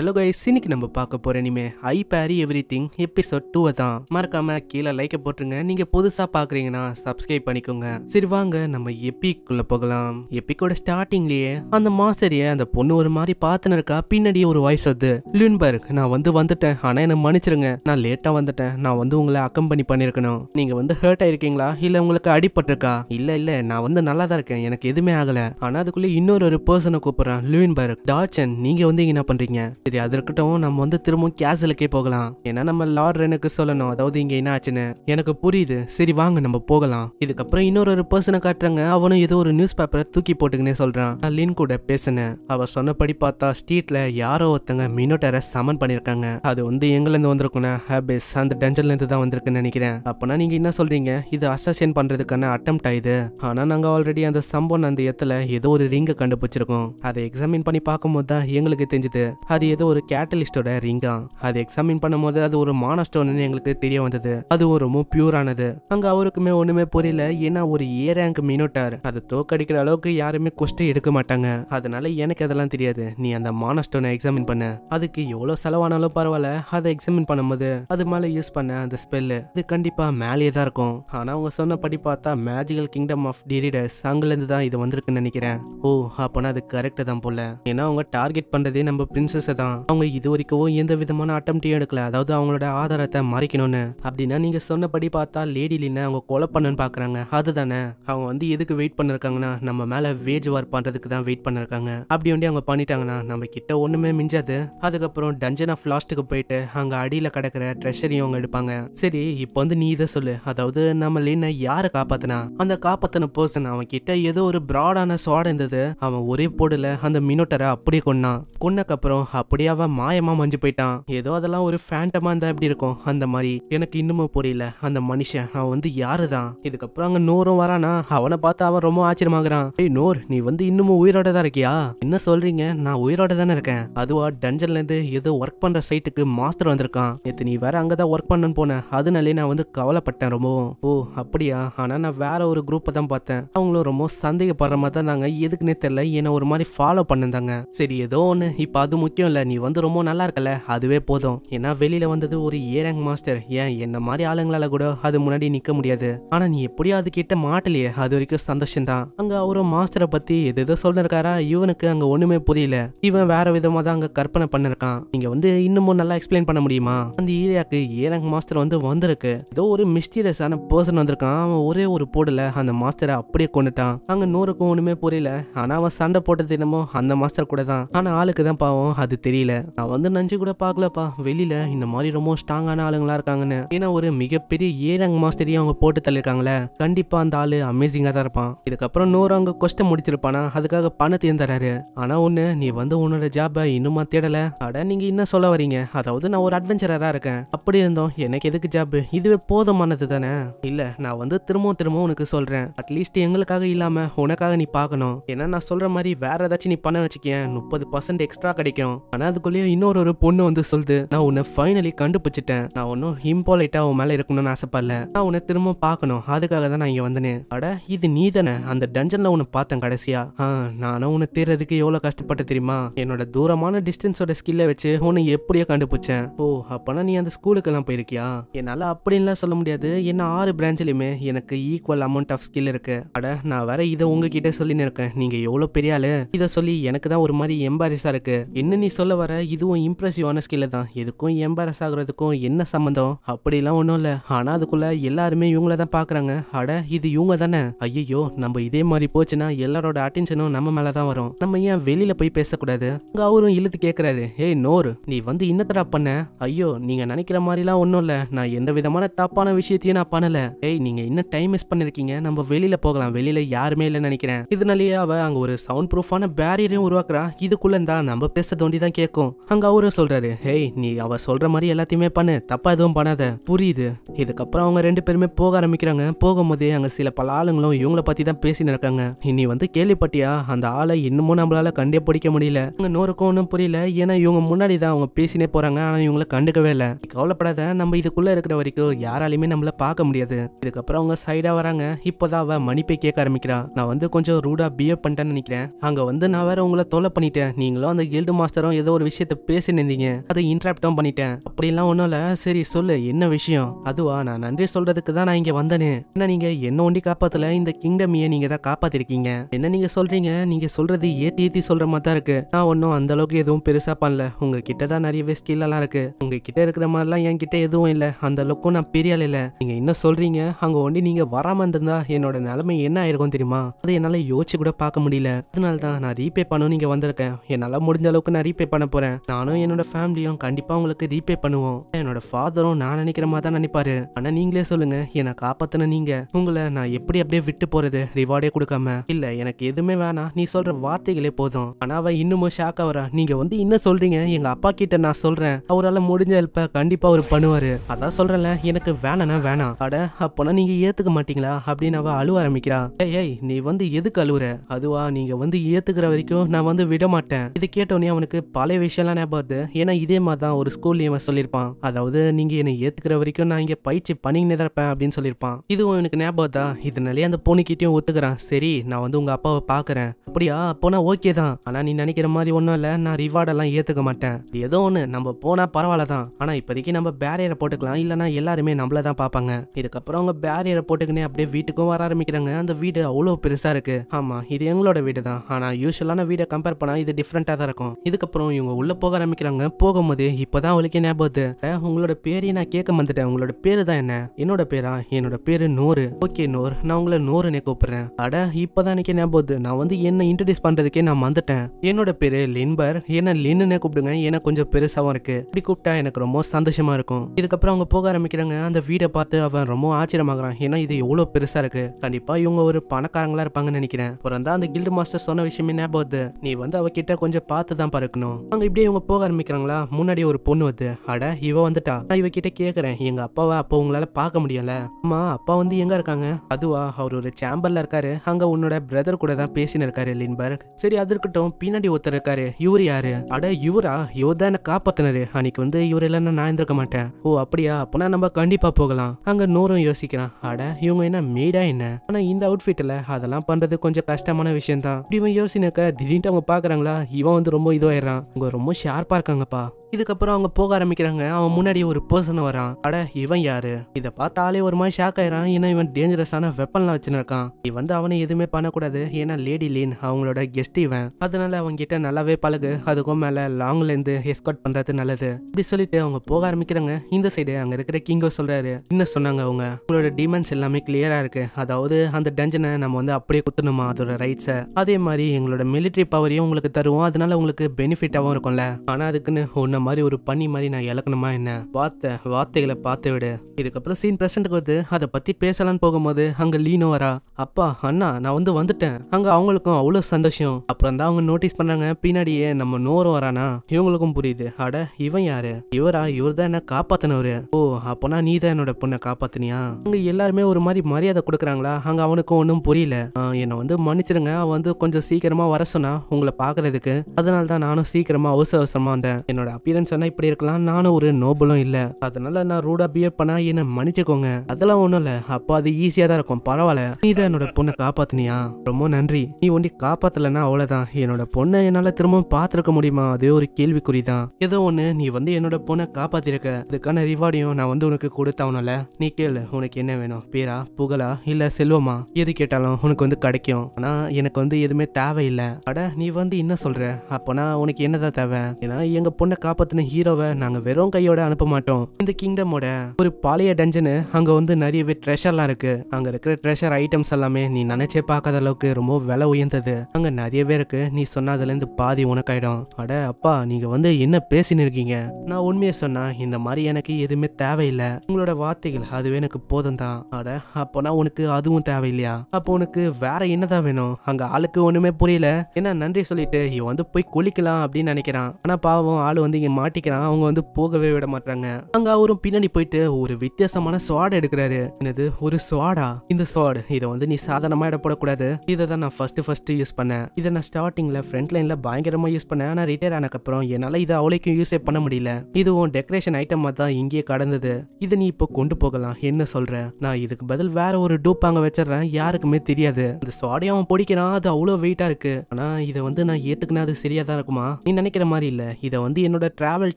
hello guys இன்னைக்கு நம்ம பார்க்க போற இனிமே ஐ பேரி எவ்ரி திங் எபிசோட் டூவை தான் மறக்காம கீழே லைக்க போட்டுருங்க நீங்க புதுசா பாக்குறீங்கன்னா சப்ஸ்கிரைப் பண்ணிக்கோங்க சரி வாங்க நம்ம எப்பிக்குள்ள போகலாம் எப்பிக்கோட ஸ்டார்டிங்லயே அந்த மாசரிய அந்த பொண்ணு ஒரு மாதிரி பார்த்துன்னு இருக்கா பின்னாடியே ஒரு வாய்ஸ் வந்து லின்பர்க் நான் வந்து வந்துட்டேன் ஆனா என்ன மன்னிச்சிருங்க நான் லேட்டா வந்துட்டேன் நான் வந்து உங்களை அக்கம்பெனி பண்ணிருக்கணும் நீங்க வந்து ஹர்ட் ஆயிருக்கீங்களா இல்ல உங்களுக்கு அடிபட்டிருக்கா இல்ல இல்ல நான் வந்து நல்லா தான் இருக்கேன் எனக்கு எதுவுமே ஆகல ஆனா அதுக்குள்ள இன்னொரு ஒரு பர்சனை கூப்பிடுறேன் லியூன்பர்க் டாச்சன் நீங்க வந்து என்ன பண்றீங்க சரி அதற்கிட்டவும் நம்ம வந்து திரும்பவும் கேசலுக்கே போகலாம் ஏன்னா நம்ம ரெனுக்கு சொல்லணும் அதாவது இங்க என்ன ஆச்சுன்னு எனக்கு புரியுது சரி வாங்க நம்ம போகலாம் இதுக்கப்புறம் இன்னொரு ஒரு பர்சனை காட்டுறாங்க அவனும் ஏதோ ஒரு நியூஸ் பேப்பரை தூக்கி போட்டுக்கினே சொல்றான் நான் லின் கூட பேசினேன் அவ சொன்னபடி பார்த்தா ஸ்ட்ரீட்ல யாரோ ஒருத்தங்க மினோட்டரை சமன் பண்ணிருக்காங்க அது வந்து எங்கல இருந்து வந்திருக்குன்னா ஹேபிஸ் அந்த டெஞ்சன்ல இருந்து தான் வந்திருக்குன்னு நினைக்கிறேன் அப்பனா நீங்க என்ன சொல்றீங்க இது அசசியன் பண்றதுக்கான அட்டம் ஆயுது ஆனா நாங்க ஆல்ரெடி அந்த சம்பவம் அந்த இடத்துல ஏதோ ஒரு ரிங்கை கண்டுபிடிச்சிருக்கோம் அதை எக்ஸாமின் பண்ணி பார்க்கும்போது தான் எங்களுக்கு தெரிஞ்சது அது ஏதோ ஒரு கேட்டலிஸ்டோட ரிங்கா அது எக்ஸாமின் பண்ணும் போது அது ஒரு மானஸ்டோன்னு எங்களுக்கு தெரிய வந்தது அது ரொம்ப பியூரானது அங்க அவருக்குமே ஒண்ணுமே புரியல ஏன்னா ஒரு ஏ ரேங்க் மினோட்டார் அதை தோக்கடிக்கிற அளவுக்கு யாருமே கொஸ்டின் எடுக்க மாட்டாங்க அதனால எனக்கு அதெல்லாம் தெரியாது நீ அந்த மானஸ்டோனை எக்ஸாமின் பண்ண அதுக்கு எவ்வளவு செலவானாலும் பரவாயில்ல அதை எக்ஸாமின் பண்ணும்போது அது மேல யூஸ் பண்ண அந்த ஸ்பெல்லு இது கண்டிப்பா மேலேயே தான் இருக்கும் ஆனா அவங்க சொன்னபடி பார்த்தா மேஜிக்கல் கிங்டம் ஆஃப் டிரிடர்ஸ் இருந்து தான் இது வந்திருக்குன்னு நினைக்கிறேன் ஓ அப்போனா அது கரெக்ட் தான் போல ஏன்னா அவங்க டார்கெட் பண்றதே நம்ம பிரின்சஸ் தான் அவங்க இது வரைக்கும் எந்த விதமான அட்டம்ப்டையும் எடுக்கல அதாவது அவங்களோட ஆதாரத்தை மறைக்கணும்னு அப்படின்னா நீங்க சொன்னபடி பார்த்தா லேடி லினா அவங்க கொலை பண்ணுன்னு பாக்குறாங்க அதுதானே அவங்க வந்து எதுக்கு வெயிட் பண்ணிருக்காங்கன்னா நம்ம மேல வேஜ் வார் பண்றதுக்கு தான் வெயிட் பண்ணிருக்காங்க அப்படி ஒண்டி அவங்க பண்ணிட்டாங்கன்னா நம்ம கிட்ட ஒண்ணுமே மிஞ்சாது அதுக்கப்புறம் டஞ்சன் ஆஃப் லாஸ்ட்டுக்கு போயிட்டு அங்க அடியில கிடக்குற ட்ரெஷரியும் அவங்க எடுப்பாங்க சரி இப்போ வந்து நீ இதை சொல்லு அதாவது நம்ம லினை யாரை காப்பாத்தினா அந்த காப்பாத்தின பர்சன் அவன் கிட்ட ஏதோ ஒரு பிராடான சுவாட இருந்தது அவன் ஒரே போடல அந்த மினோட்டரை அப்படியே கொன்னான் கொன்னக்கப்புறம் அப்படியே அவன் மாயமா மஞ்சு போயிட்டான் ஏதோ அதெல்லாம் ஒரு ஃபேண்டமா இருந்தா எப்படி இருக்கும் அந்த மாதிரி எனக்கு இன்னுமே புரியல அந்த மனுஷன் அவன் வந்து யாருதான் இதுக்கப்புறம் அங்க நூறும் வரானா அவனை பார்த்து அவன் ரொம்ப ஆச்சரியமாகறான் டேய் நூர் நீ வந்து இன்னுமும் உயிரோட தான் இருக்கியா என்ன சொல்றீங்க நான் உயிரோட தானே இருக்கேன் அதுவா டஞ்சன்ல இருந்து ஏதோ ஒர்க் பண்ற சைட்டுக்கு மாஸ்டர் வந்திருக்கான் நேத்து நீ வேற அங்கதான் ஒர்க் பண்ணன்னு போன அதனாலே நான் வந்து கவலைப்பட்டேன் ரொம்பவும் ஓ அப்படியா ஆனா நான் வேற ஒரு குரூப்பை தான் பார்த்தேன் அவங்களும் ரொம்ப சந்தேகப்படுற மாதிரி தான் எதுக்குன்னே தெரியல என்ன ஒரு மாதிரி ஃபாலோ பண்ணிருந்தாங்க சரி ஏதோ ஒன்னு இப்போ அது முக்கியம் இல்ல நீ வந்து ரொம்ப நல்லா இருக்கல அதுவே போதும் ஏன்னா வெளியில வந்தது ஒரு ஏ ரேங்க் மாஸ்டர் ஏன் என்ன மாதிரி ஆளுங்களால கூட அது முன்னாடி நிக்க முடியாது ஆனா நீ எப்படியாவது கிட்ட மாட்டலையே அது வரைக்கும் சந்தோஷம் தான் அங்க அவரும் மாஸ்டரை பத்தி எது எதோ சொல்லிருக்காரா இவனுக்கு அங்க ஒண்ணுமே புரியல இவன் வேற விதமா தான் அங்க கற்பனை பண்ணிருக்கான் நீங்க வந்து இன்னமும் நல்லா எக்ஸ்பிளைன் பண்ண முடியுமா அந்த ஏரியாக்கு ஏ ரேங்க் மாஸ்டர் வந்து வந்திருக்கு ஏதோ ஒரு மிஸ்டீரியஸான பர்சன் வந்திருக்கான் அவன் ஒரே ஒரு போடல அந்த மாஸ்டரை அப்படியே கொண்டுட்டான் அங்க நூறுக்கும் ஒண்ணுமே புரியல ஆனா அவன் சண்டை போட்டது என்னமோ அந்த மாஸ்டர் கூட தான் ஆனா ஆளுக்கு தான் பாவம் அது தெரியும் தெரியல நான் வந்து நஞ்சு கூட பார்க்கலப்பா வெளியில இந்த மாதிரி ரொம்ப ஸ்ட்ராங்கான ஆளுங்களா இருக்காங்கன்னு ஏன்னா ஒரு மிகப்பெரிய ஏரங் மாஸ்டரையும் அவங்க போட்டு தள்ளியிருக்காங்களே கண்டிப்பாக அந்த ஆள் அமேசிங்காக தான் இருப்பான் இதுக்கப்புறம் நூறு அவங்க கொஸ்டம் முடிச்சிருப்பானா அதுக்காக பணத்தையும் தராரு ஆனால் ஒன்று நீ வந்து உன்னோட ஜாப இன்னுமா தேடலை அட நீங்கள் இன்னும் சொல்ல வரீங்க அதாவது நான் ஒரு அட்வென்ச்சரா இருக்கேன் அப்படி இருந்தோம் எனக்கு எதுக்கு ஜாப் இதுவே போதுமானது தானே இல்லை நான் வந்து திரும்பவும் திரும்பவும் உனக்கு சொல்கிறேன் அட்லீஸ்ட் எங்களுக்காக இல்லாமல் உனக்காக நீ பார்க்கணும் ஏன்னா நான் சொல்கிற மாதிரி வேற ஏதாச்சும் நீ பண்ண வச்சுக்கேன் முப்பது பர்சன்ட் எக்ஸ்ட்ரா கிடைக்கும் ஆனால் அதுக்குள்ளேயே இன்னொரு ஒரு பொண்ணு வந்து சொல்லுது நான் உன்னை ஃபைனலி கண்டுபிடிச்சிட்டேன் நான் ஒன்றும் இம்பாலைட்டாக உன் மேலே இருக்கணும்னு ஆசைப்படல நான் உன்னை திரும்ப பார்க்கணும் அதுக்காக தான் நான் இங்கே வந்தேனே அட இது நீ தானே அந்த டஞ்சனில் உன்னை பார்த்தேன் கடைசியா ஆ நானும் உன்னை தேர்றதுக்கு எவ்வளோ கஷ்டப்பட்ட தெரியுமா என்னோட தூரமான டிஸ்டன்ஸோட ஸ்கில்லை வச்சு உன்னை எப்படியோ கண்டுபிடிச்சேன் ஓ அப்போனா நீ அந்த ஸ்கூலுக்கெல்லாம் போயிருக்கியா என்னால் அப்படின்லாம் சொல்ல முடியாது என்ன ஆறு பிரான்ச்லையுமே எனக்கு ஈக்குவல் அமௌண்ட் ஆஃப் ஸ்கில் இருக்கு அட நான் வேற இதை உங்ககிட்ட சொல்லின்னு இருக்கேன் நீங்கள் எவ்வளோ பெரிய ஆளு இதை சொல்லி எனக்கு தான் ஒரு மாதிரி எம்பாரிஸாக இருக்கு என்ன நீ சொல்ல சொல்ல வர இதுவும் இம்ப்ரெசிவான ஸ்கில் தான் எதுக்கும் எம்பாரஸ் ஆகுறதுக்கும் என்ன சம்மந்தம் அப்படிலாம் ஒன்றும் இல்லை ஆனால் அதுக்குள்ள எல்லாருமே இவங்கள தான் பார்க்குறாங்க அட இது இவங்க தானே ஐயோ நம்ம இதே மாதிரி போச்சுன்னா எல்லாரோட அட்டென்ஷனும் நம்ம மேலே தான் வரும் நம்ம ஏன் வெளியில் போய் பேசக்கூடாது அங்கே அவரும் இழுத்து கேட்குறாரு ஏய் நோர் நீ வந்து இன்னத்தடா பண்ண ஐயோ நீங்கள் நினைக்கிற மாதிரிலாம் ஒன்றும் இல்லை நான் எந்த விதமான தப்பான விஷயத்தையும் நான் பண்ணலை ஏய் நீங்கள் இன்னும் டைம் மிஸ் பண்ணிருக்கீங்க நம்ம வெளியில் போகலாம் வெளியில் யாருமே இல்லைன்னு நினைக்கிறேன் இதனாலேயே அவள் அங்கே ஒரு சவுண்ட் ப்ரூஃபான பேரியரையும் உருவாக்குறா இதுக்குள்ளே இருந்தால் நம்ம பேச தோண்டி தான் கேட்கும் அங்க அவரும் சொல்றாரு ஹேய் நீ அவ சொல்ற மாதிரி எல்லாத்தையுமே பண்ணு தப்பா எதுவும் பண்ணாத புரியுது இதுக்கப்புறம் அவங்க ரெண்டு பேருமே போக ஆரம்பிக்கிறாங்க போகும்போதே அங்க சில பல ஆளுங்களும் இவங்கள பத்தி தான் பேசினு இருக்காங்க இனி வந்து கேள்விப்பட்டியா அந்த ஆளை இன்னமும் நம்மளால கண்டே பிடிக்க முடியல இவங்க நோருக்கும் ஒன்றும் புரியல ஏன்னா இவங்க முன்னாடி தான் அவங்க பேசினே போறாங்க ஆனா இவங்கள கண்டுக்கவே இல்லை கவலைப்படாத நம்ம இதுக்குள்ள இருக்கிற வரைக்கும் யாராலையுமே நம்மள பார்க்க முடியாது இதுக்கப்புறம் அவங்க சைடா வராங்க இப்போதான் அவ மன்னிப்பை கேட்க ஆரம்பிக்கிறா நான் வந்து கொஞ்சம் ரூடா பிஹேவ் பண்ணிட்டேன்னு நினைக்கிறேன் அங்க வந்து நான் வேற உங்களை தொலை பண்ணிட்டேன் நீங்களும் அந்த கில்டு மாஸ்டரும் ஏதோ ஒரு விஷயத்த பேசினிருந்தீங்க அதை இன்ட்ராப்டும் பண்ணிட்டேன் அப்படிலாம் ஒன்றும் இல்லை சரி சொல்லு என்ன விஷயம் அதுவா நான் நன்றி சொல்றதுக்கு தான் நான் இங்கே வந்தேனே என்ன நீங்க என்ன ஒண்டி காப்பாத்தல இந்த கிங்டமியை நீங்க தான் காப்பாத்திருக்கீங்க என்ன நீங்க சொல்றீங்க நீங்க சொல்றது ஏற்றி ஏற்றி சொல்ற மாதிரி தான் இருக்கு நான் ஒன்றும் அந்த அளவுக்கு எதுவும் பெருசா பண்ணல உங்ககிட்ட தான் நிறையவே ஸ்கில்லெல்லாம் உங்க உங்ககிட்ட இருக்கிற மாதிரிலாம் என் கிட்ட எதுவும் இல்லை அந்த அளவுக்கும் நான் பெரிய ஆள் இல்லை நீங்க என்ன சொல்றீங்க அங்க ஒண்டி நீங்க வராமல் இருந்தா என்னோட நிலைமை என்ன ஆயிருக்கும் தெரியுமா அதை என்னால் யோசிச்சு கூட பார்க்க முடியல அதனால தான் நான் ரீபே பண்ணணும் நீங்கள் வந்திருக்கேன் என்னால் முடிஞ்ச அளவுக்கு நான் ரீபே பண்ண போறேன் நானும் என்னோட ஃபேமிலியும் கண்டிப்பா உங்களுக்கு ரீபே பண்ணுவோம் என்னோட ஃபாதரும் நான் நினைக்கிற மாதிரி தான் நினைப்பாரு ஆனா நீங்களே சொல்லுங்க என்னை காப்பாத்தின நீங்க உங்களை நான் எப்படி அப்படியே விட்டு போறது ரிவார்டே கொடுக்காம இல்ல எனக்கு எதுவுமே வேணாம் நீ சொல்ற வார்த்தைகளே போதும் ஆனா அவன் இன்னமும் ஷாக் ஆவரா நீங்க வந்து இன்னும் சொல்றீங்க எங்க அப்பா கிட்ட நான் சொல்றேன் அவரால் முடிஞ்ச ஹெல்ப்ப கண்டிப்பா அவர் பண்ணுவாரு அதான் சொல்றேன்ல எனக்கு வேணானா வேணாம் அட அப்பனா நீங்க ஏத்துக்க மாட்டீங்களா அப்படின்னு அவ அழுவ ஆரம்பிக்கிறா ஏய் ஏய் நீ வந்து எதுக்கு அழுவுற அதுவா நீங்க வந்து ஏத்துக்கிற வரைக்கும் நான் வந்து விட மாட்டேன் இது கேட்டவனே அவனுக்கு பழைய விஷயம்லாம் ஞாபகம் வருது ஏன்னா இதே மாதிரி தான் ஒரு ஸ்கூல் இவன் சொல்லியிருப்பான் அதாவது நீங்கள் என்னை ஏற்றுக்கிற வரைக்கும் நான் இங்கே பயிற்சி பண்ணிக்கினே தான் இருப்பேன் அப்படின்னு சொல்லியிருப்பான் இதுவும் எனக்கு ஞாபகம் தான் இதனாலே அந்த பொண்ணுக்கிட்டையும் ஒத்துக்கிறான் சரி நான் வந்து உங்கள் அப்பாவை பார்க்குறேன் அப்படியா போனால் ஓகே தான் ஆனால் நீ நினைக்கிற மாதிரி ஒன்றும் இல்லை நான் ரிவார்டெல்லாம் ஏற்றுக்க மாட்டேன் ஏதோ ஒன்று நம்ம போனால் பரவாயில்ல தான் ஆனால் இப்போதைக்கு நம்ம பேரியரை போட்டுக்கலாம் இல்லைனா எல்லாருமே நம்மள தான் பார்ப்பாங்க இதுக்கப்புறம் அவங்க பேரியரை போட்டுக்கினே அப்படியே வீட்டுக்கும் வர ஆரம்பிக்கிறாங்க அந்த வீடு அவ்வளோ பெருசாக இருக்குது ஆமாம் இது எங்களோட வீடு தான் ஆனால் யூஸ்வலான வீடை கம்பேர் பண்ணால் இது டிஃப்ரெண்டாக தான் இருக்கும் இதுக்கப்புறம் அப்புறம் இவங்க உள்ளே போக ஆரம்பிக்கிறாங்க போகும்போது இப்போதான் அவளுக்கே ஞாபகம் உங்களோட பேரையும் நான் கேட்க வந்துட்டேன் உங்களோட பேரு தான் என்ன என்னோட பேரா என்னோட பேரு நூறு ஓகே நூறு நான் உங்களை நூறுனே கூப்பிடுறேன் அட இப்பதான் எனக்கு ஞாபகம் நான் வந்து என்ன இன்ட்ரடியூஸ் பண்றதுக்கே நான் வந்துட்டேன் என்னோட பேரு லின்பர் என்ன லின்னு கூப்பிடுங்க ஏன்னா கொஞ்சம் பெருசாகவும் இருக்கு இப்படி கூப்பிட்டா எனக்கு ரொம்ப சந்தோஷமா இருக்கும் இதுக்கப்புறம் அவங்க போக ஆரம்பிக்கிறாங்க அந்த வீடை பார்த்து அவன் ரொம்ப ஆச்சரியமாகறான் ஏன்னா இது எவ்வளோ பெருசா இருக்கு கண்டிப்பா இவங்க ஒரு பணக்காரங்களா இருப்பாங்கன்னு நினைக்கிறேன் அப்புறம் தான் அந்த கில்டு மாஸ்டர் சொன்ன விஷயமே ஞாபகம் நீ வந்து அவகிட்ட கொஞ்சம் பார்த்து தான் பறக்கணும் அங்க இப்படியே இவங்க போக ஆரம்பிக்கிறாங்களா முன்னாடி ஒரு பொண்ணு வந்து அட இவ வந்துட்டா நான் இவகிட்ட கேட்குறேன் எங்கள் அப்பாவை அப்போ உங்களால பார்க்க முடியல அம்மா அப்பா வந்து எங்க இருக்காங்க அதுவா அவர் ஒரு சேம்பர்ல இருக்காரு அங்க உன்னோட பிரதர் கூட தான் பேசினு இருக்காரு லின்பர்க் சரி அது இருக்கட்டும் பின்னாடி ஒருத்தர் இருக்காரு இவர் யாரு அட இவரா இவர் தான் என்னை காப்பாத்தினாரு அன்னைக்கு வந்து இவர் இல்லைன்னா நான் இருந்திருக்க மாட்டேன் ஓ அப்படியா அப்போனா நம்ம கண்டிப்பாக போகலாம் அங்க நூறும் யோசிக்கிறான் அட இவங்க என்ன மீடா என்ன ஆனா இந்த அவுட்ஃபிட்ல அதெல்லாம் பண்றது கொஞ்சம் கஷ்டமான விஷயம் தான் இப்படி இவன் யோசினாக்க திடீர்னு அவங்க பாக்குறாங்களா இவன் வந்து ரொம்ப இதுவாயிடுறான் உங்கள் ரொம்ப ஷார்ப்பாக இருக்காங்கப்பா இதுக்கப்புறம் அவங்க போக ஆரம்பிக்கிறாங்க அவன் முன்னாடி ஒரு பர்சன் வரான் அட இவன் யாரு இதை பார்த்தாலே ஒரு மாதிரி ஷாக் ஆயிரான் ஏன்னா இவன் டேஞ்சரஸான வெப்பன்லாம் வச்சுருக்கான் இவன் வந்து அவனை எதுவுமே பண்ணக்கூடாது ஏன்னா லேடி லீன் அவங்களோட கெஸ்ட் இவன் அதனால அவங்க கிட்ட நல்லாவே பழகு அதுக்கும் மேல லாங்ல இருந்து எஸ்கார்ட் பண்றது நல்லது இப்படி சொல்லிட்டு அவங்க போக ஆரம்பிக்கிறாங்க இந்த சைடு அங்க இருக்கிற கிங்கோ சொல்றாரு என்ன சொன்னாங்க அவங்க உங்களோட டிமாண்ட்ஸ் எல்லாமே கிளியரா இருக்கு அதாவது அந்த டஞ்சனை நம்ம வந்து அப்படியே குத்துணுமா அதோட ரைட்ஸை அதே மாதிரி எங்களோட மிலிட்ரி பவரையும் உங்களுக்கு தருவோம் அதனால உங்களுக்கு பெனிஃபிட்டாகவும் இருக்கும்ல ஆனா அதுக்குன்னு ஒன்னு இந்த மாதிரி ஒரு பண்ணி மாதிரி நான் இழக்கணுமா என்ன வார்த்தை வார்த்தைகளை பார்த்து விடு இதுக்கப்புறம் சீன் பிரசன்ட் வந்து அதை பற்றி பேசலான்னு போகும்போது அங்கே வரா அப்பா அண்ணா நான் வந்து வந்துட்டேன் அங்கே அவங்களுக்கும் அவ்வளோ சந்தோஷம் அப்புறம் தான் அவங்க நோட்டீஸ் பண்ணாங்க பின்னாடியே நம்ம நோரம் வரானா இவங்களுக்கும் புரியுது அட இவன் யாரு இவரா இவர் தான் என்ன காப்பாத்தினவரு ஓ அப்போனா நீ தான் என்னோட பொண்ணை காப்பாத்தினியா அங்கே எல்லாருமே ஒரு மாதிரி மரியாதை கொடுக்குறாங்களா அங்கே அவனுக்கும் ஒன்றும் புரியல என்னை வந்து மன்னிச்சிருங்க அவன் வந்து கொஞ்சம் சீக்கிரமா வர சொன்னா உங்களை பார்க்கறதுக்கு அதனால தான் நானும் சீக்கிரமா அவசர அவசரமா வந்தேன் என்னோட அப்பியரன்ஸ் சொன்னா இப்படி இருக்கலாம் நானும் ஒரு நோபலும் இல்லை அதனால நான் ரூடா பிஹேவ் பண்ணா என்னை மன்னிச்சுக்கோங்க அதெல்லாம் ஒன்றும் இல்லை அப்போ அது ஈஸியாக தான் இருக்கும் பரவாயில்ல நீ இதை என்னோட பொண்ணை காப்பாத்தினியா ரொம்ப நன்றி நீ ஒண்டி காப்பாத்தலன்னா அவ்வளவுதான் என்னோட பொண்ணை என்னால திரும்பவும் பாத்திருக்க முடியுமா அதே ஒரு கேள்விக்குறி தான் ஏதோ ஒண்ணு நீ வந்து என்னோட பொண்ணை காப்பாத்திருக்க அதுக்கான ரிவார்டையும் நான் வந்து உனக்கு கொடுத்தவனால நீ கேளு உனக்கு என்ன வேணும் பேரா புகழா இல்ல செல்வமா எது கேட்டாலும் உனக்கு வந்து கிடைக்கும் ஆனா எனக்கு வந்து எதுவுமே தேவையில்லை அட நீ வந்து என்ன சொல்ற அப்பனா உனக்கு என்னதான் தேவை ஏன்னா எங்க பொண்ணை காப்பாத்தின ஹீரோவை நாங்க வெறும் கையோட அனுப்ப மாட்டோம் இந்த கிங்டமோட ஒரு பாளைய டஞ்சனு அங்க வந்து நிறையவே ட்ரெஷர்லாம் இருக்கு அங்க இருக்கிற ட்ரெஷர் ஐட்டம்ஸ் எல்லாம் எல்லாமே நீ நினைச்சே பார்க்காத அளவுக்கு ரொம்ப விலை உயர்ந்தது அங்கே நிறைய பேருக்கு நீ சொன்னதுலேருந்து பாதி உனக்காயிடும் அட அப்பா நீங்கள் வந்து என்ன பேசின்னு இருக்கீங்க நான் உண்மையை சொன்னா இந்த மாதிரி எனக்கு எதுவுமே தேவையில்லை உங்களோட வார்த்தைகள் அதுவே எனக்கு போதும் தான் அட அப்போனா உனக்கு அதுவும் தேவையில்லையா அப்போ உனக்கு வேற என்னதான் வேணும் அங்கே ஆளுக்கு ஒன்றுமே புரியல என்ன நன்றி சொல்லிட்டு இவன் வந்து போய் குளிக்கலாம் அப்படின்னு நினைக்கிறான் ஆனா பாவம் ஆள் வந்து இங்கே மாட்டிக்கிறான் அவங்க வந்து போகவே விட மாட்டாங்க அங்கே அவரும் பின்னாடி போயிட்டு ஒரு வித்தியாசமான சுவாடை எடுக்கிறாரு என்னது ஒரு சுவாடா இந்த சுவாடு இதை வந்து நீ சாதாரணமாக இடப்படக்கூடாது இதை தான் நான் ஃபஸ்ட்டு ஃபஸ்ட்டு யூஸ் பண்ணேன் இதை நான் ஸ்டார்டிங்கில் ஃப்ரண்ட் லைனில் பயங்கரமாக யூஸ் பண்ணேன் ஆனால் ரிட்டையர் ஆனக்கப்புறம் என்னால் இதை அவளைக்கும் யூஸே பண்ண முடியல இதுவும் டெக்கரேஷன் ஐட்டமாக தான் இங்கேயே கடந்தது இதை நீ இப்போ கொண்டு போகலாம் என்ன சொல்கிறேன் நான் இதுக்கு பதில் வேற ஒரு டூப் அங்கே வச்சிடறேன் யாருக்குமே தெரியாது இந்த சுவாடையும் அவன் பிடிக்கிறான் அது அவ்வளோ வெயிட்டாக இருக்குது ஆனால் இதை வந்து நான் ஏற்றுக்கினா அது சரியாக தான் இருக்குமா நீ நினைக்கிற மாதிரி இல்லை இதை வந்து என்னோட ட்ராவல்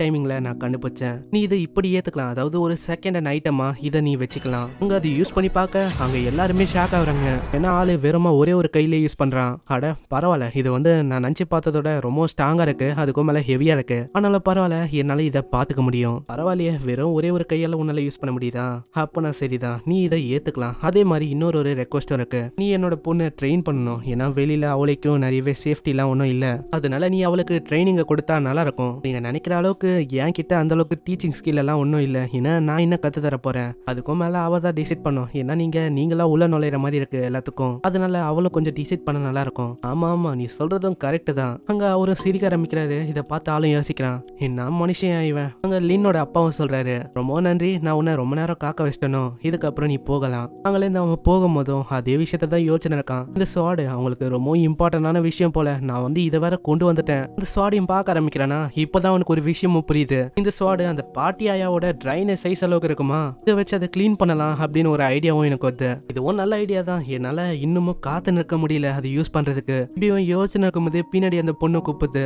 டைமிங்கில் நான் கண்டுபிடிச்சேன் நீ இதை இப்படி ஏற்றுக்கலாம் அதாவது ஒரு செகண்ட் அண்ட் ஐட்டமாக இதை நீ வச்சுக்கலாம் அங்கே அதை யூஸ் பண்ணி பார்க்க அங்கே எல்லாருமே ஷாக் ஆகுறாங்க மாட்டாங்க ஏன்னா ஆளு வெறுமா ஒரே ஒரு கையிலே யூஸ் பண்றான் அட பரவாயில்ல இது வந்து நான் நினச்சி பார்த்ததோட ரொம்ப ஸ்ட்ராங்கா இருக்கு அதுக்கும் மேல ஹெவியா இருக்கு அதனால பரவாயில்ல என்னால இதை பாத்துக்க முடியும் பரவாயில்லையே வெறும் ஒரே ஒரு கையால உன்னால யூஸ் பண்ண முடியுதா அப்பனா சரிதான் நீ இதை ஏத்துக்கலாம் அதே மாதிரி இன்னொரு ஒரு ரெக்வஸ்டும் இருக்கு நீ என்னோட பொண்ணு ட்ரெயின் பண்ணணும் ஏன்னா வெளியில அவளைக்கும் நிறையவே சேஃப்டிலாம் ஒன்றும் இல்லை அதனால நீ அவளுக்கு ட்ரைனிங்கை கொடுத்தா நல்லா இருக்கும் நீங்க நினைக்கிற அளவுக்கு என் கிட்ட அந்த அளவுக்கு டீச்சிங் ஸ்கில் எல்லாம் ஒன்றும் இல்லை ஏன்னா நான் என்ன கத்து தர போறேன் அதுக்கும் மேல அவள் தான் டிசைட் பண்ணும் ஏன்னா நீங்க நீங்களா உள்ள நுழையிற மாதிரி இருக்கு எல்லாத்துக்கும் அதனால அவளும் கொஞ்சம் டிசைட் பண்ண நல்லா இருக்கும் ஆமா ஆமா நீ சொல்றதும் கரெக்ட் தான் அங்க அவரும் சிரிக்க ஆரம்பிக்கிறாரு இதை பார்த்து ஆளும் யோசிக்கிறான் என்ன மனுஷன் இவன் அங்க லின்னோட அப்பாவும் சொல்றாரு ரொம்ப நன்றி நான் உன்னை ரொம்ப நேரம் காக்க வச்சிட்டனும் இதுக்கப்புறம் நீ போகலாம் இருந்து அவன் போகும் போதும் அதே விஷயத்த தான் யோசனை இருக்கான் இந்த ஸ்வாடு அவங்களுக்கு ரொம்ப இம்பார்ட்டன்டான விஷயம் போல நான் வந்து இதை வேற கொண்டு வந்துட்டேன் இந்த ஸ்வாடையும் பார்க்க ஆரம்பிக்கிறானா இப்பதான் அவனுக்கு ஒரு விஷயமும் புரியுது இந்த ஸ்வாடு அந்த பாட்டி ஆயாவோட ட்ரைனஸ் சைஸ் அளவுக்கு இருக்குமா இதை வச்சு அதை கிளீன் பண்ணலாம் அப்படின்னு ஒரு ஐடியாவும் எனக்கு வருது இதுவும் நல்ல ஐடியா தான் தான் என்னால் இன்னமும் காத்து நிற்க முடியல அது யூஸ் பண்ணுறதுக்கு இப்படியும் யோசனை போது பின்னாடி அந்த பொண்ணு கூப்பிடுது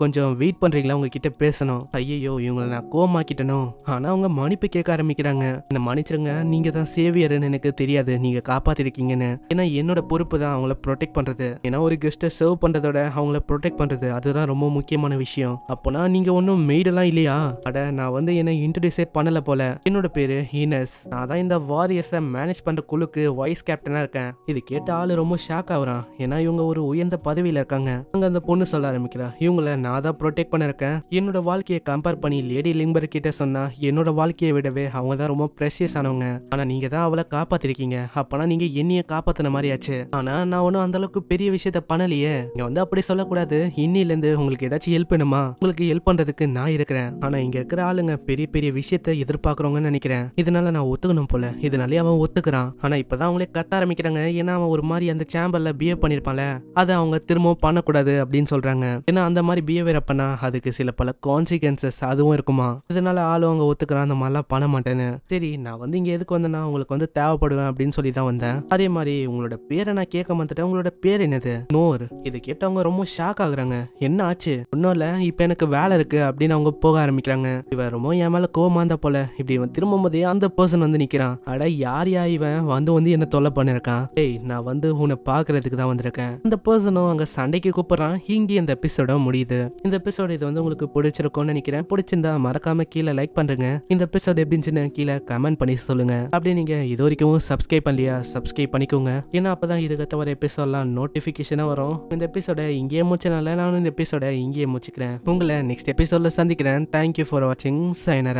கொஞ்சம் வெயிட் பண்ணுறீங்களா உங்ககிட்ட பேசணும் ஐயோ இவங்களை நான் கோமாக்கிட்டனும் ஆனா அவங்க மன்னிப்பு கேட்க ஆரம்பிக்கிறாங்க என்னை மன்னிச்சிருங்க நீங்க தான் சேவியர்னு எனக்கு தெரியாது நீங்க காப்பாத்திருக்கீங்கன்னு ஏன்னா என்னோட பொறுப்பு தான் அவங்கள ப்ரொடெக்ட் பண்ணுறது ஏன்னா ஒரு கெஸ்ட்டை சர்வ் பண்ணுறதோட அவங்கள ப்ரொடெக்ட் பண்ணுறது அதுதான் ரொம்ப முக்கியமான விஷயம் அப்போனா நீங்க ஒன்றும் மெய்டெல்லாம் இல்லையா அட நான் வந்து என்னை இன்ட்ரடியூஸே பண்ணல போல என்னோட பேர் ஹீனஸ் நான் தான் இந்த வாரியர்ஸை மேனேஜ் பண்ணுற குழுக்கு வைஸ் கேப்டனாக தான் இருக்கேன் இது கேட்ட ஆள் ரொம்ப ஷாக் ஆகுறான் ஏன்னா இவங்க ஒரு உயர்ந்த பதவியில் இருக்காங்க அங்க அந்த பொண்ணு சொல்ல ஆரம்பிக்கிறா இவங்கள நான் தான் ப்ரொடெக்ட் பண்ணிருக்கேன் என்னோட வாழ்க்கையை கம்பேர் பண்ணி லேடி லிங்பர் கிட்ட சொன்னா என்னோட வாழ்க்கையை விடவே அவங்க தான் ரொம்ப ப்ரெஷியஸ் ஆனவங்க ஆனா நீங்க தான் அவளை காப்பாத்திருக்கீங்க அப்பனா நீங்க என்னைய காப்பாத்தின மாதிரி ஆச்சு ஆனா நான் ஒன்னும் அந்த அளவுக்கு பெரிய விஷயத்த பண்ணலையே நீங்க வந்து அப்படி சொல்லக்கூடாது இருந்து உங்களுக்கு ஏதாச்சும் ஹெல்ப் பண்ணுமா உங்களுக்கு ஹெல்ப் பண்றதுக்கு நான் இருக்கிறேன் ஆனா இங்க இருக்கிற ஆளுங்க பெரிய பெரிய விஷயத்த எதிர்பார்க்கறவங்கன்னு நினைக்கிறேன் இதனால நான் ஒத்துக்கணும் போல இதனாலே அவன் ஒத்துக்கிறான் ஆனா இப்பதான் அவங்களே கத்த ஆரம்பிக்கிறாங்க ஏன்னா அவன் ஒரு மாதிரி அந்த சேம்பர்ல பிஹேவ் பண்ணிருப்பான்ல அதை அவங்க திரும்பவும் பண்ணக்கூடாது அப்படின்னு சொல்றாங்க ஏன்னா அந்த மாதிரி பிஹேவியர் அப்பனா அதுக்கு சில பல கான்சிக்வன்சஸ் அதுவும் இருக்குமா இதனால ஆளும் அவங்க ஒத்துக்கிறான் அந்த மாதிரிலாம் பண்ண மாட்டேன்னு சரி நான் வந்து இங்கே எதுக்கு வந்தேன்னா உங்களுக்கு வந்து தேவைப்படுவேன் அப்படின்னு சொல்லி தான் வந்தேன் அதே மாதிரி உங்களோட பேரை நான் கேட்க மாட்டேன் உங்களோட பேர் என்னது நோர் இது கேட்டவங்க ரொம்ப ஷாக் ஆகுறாங்க என்ன ஆச்சு ஒன்னும் இல்லை இப்போ எனக்கு வேலை இருக்கு அப்படின்னு அவங்க போக ஆரம்பிக்கிறாங்க இவன் ரொம்ப என் மேலே கோமாந்த போல இப்படி இவன் திரும்பும் போதே அந்த பர்சன் வந்து நிற்கிறான் அட யார் யா இவன் வந்து வந்து என்ன தொல்லை பண்ணிருக்கான் இருக்கான் டேய் நான் வந்து உன்னை பார்க்கறதுக்கு தான் வந்திருக்கேன் இந்த பர்சனும் அங்க சண்டைக்கு கூப்பிடுறான் இங்கே இந்த எபிசோட முடியுது இந்த எபிசோடு இது வந்து உங்களுக்கு பிடிச்சிருக்கும்னு நினைக்கிறேன் பிடிச்சிருந்தா மறக்காம கீழே லைக் பண்ணுறேங்க இந்த எபிசோடு எப்படின்னு கீழே கமெண்ட் பண்ணி சொல்லுங்க அப்படி நீங்க இது வரைக்கும் சப்ஸ்கிரைப் பண்ணலையா சப்ஸ்கிரைப் பண்ணிக்கோங்க ஏன்னா அப்போ தான் இதுக்கு தவிர எபிசோட்லாம் நோட்டிஃபிகேஷனாக வரும் இந்த எபிசோட இங்கேயே முடிச்சனால நானும் இந்த எபிசோட இங்கேயே முடிச்சுக்கிறேன் உங்களை நெக்ஸ்ட் எபிசோடில் சந்திக்கிறேன் தேங்க்யூ ஃபார் வாட்சிங் சைனரா